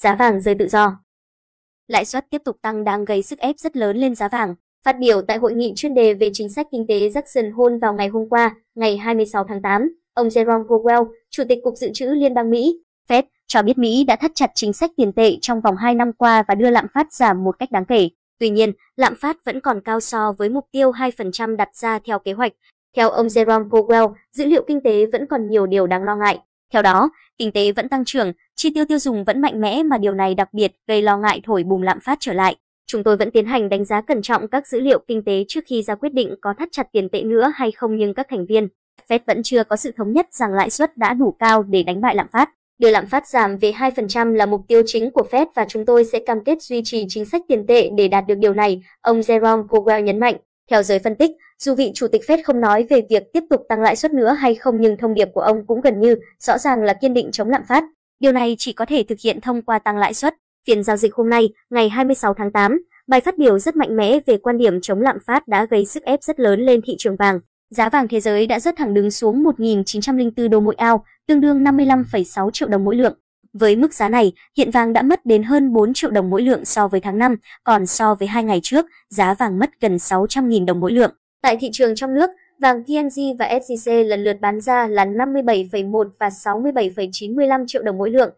giá vàng rơi tự do. Lãi suất tiếp tục tăng đang gây sức ép rất lớn lên giá vàng. Phát biểu tại hội nghị chuyên đề về chính sách kinh tế Jackson Hole vào ngày hôm qua, ngày 26 tháng 8, ông Jerome Powell, Chủ tịch Cục Dự trữ Liên bang Mỹ, Fed, cho biết Mỹ đã thắt chặt chính sách tiền tệ trong vòng 2 năm qua và đưa lạm phát giảm một cách đáng kể. Tuy nhiên, lạm phát vẫn còn cao so với mục tiêu 2% đặt ra theo kế hoạch. Theo ông Jerome Powell, dữ liệu kinh tế vẫn còn nhiều điều đáng lo ngại. Theo đó, kinh tế vẫn tăng trưởng, chi tiêu tiêu dùng vẫn mạnh mẽ mà điều này đặc biệt gây lo ngại thổi bùng lạm phát trở lại. Chúng tôi vẫn tiến hành đánh giá cẩn trọng các dữ liệu kinh tế trước khi ra quyết định có thắt chặt tiền tệ nữa hay không nhưng các thành viên Fed vẫn chưa có sự thống nhất rằng lãi suất đã đủ cao để đánh bại lạm phát. Đưa lạm phát giảm về 2% là mục tiêu chính của Fed và chúng tôi sẽ cam kết duy trì chính sách tiền tệ để đạt được điều này, ông Jerome Powell nhấn mạnh. Theo giới phân tích, dù vị chủ tịch Fed không nói về việc tiếp tục tăng lãi suất nữa hay không nhưng thông điệp của ông cũng gần như rõ ràng là kiên định chống lạm phát. Điều này chỉ có thể thực hiện thông qua tăng lãi suất. Phiên giao dịch hôm nay, ngày 26 tháng 8, bài phát biểu rất mạnh mẽ về quan điểm chống lạm phát đã gây sức ép rất lớn lên thị trường vàng. Giá vàng thế giới đã rất thẳng đứng xuống 1.904 đô mỗi ao, tương đương 55,6 triệu đồng mỗi lượng. Với mức giá này, hiện vàng đã mất đến hơn 4 triệu đồng mỗi lượng so với tháng 5, còn so với hai ngày trước, giá vàng mất gần 600.000 đồng mỗi lượng. Tại thị trường trong nước, vàng TNG và SJC lần lượt bán ra là 57,1 và 67,95 triệu đồng mỗi lượng.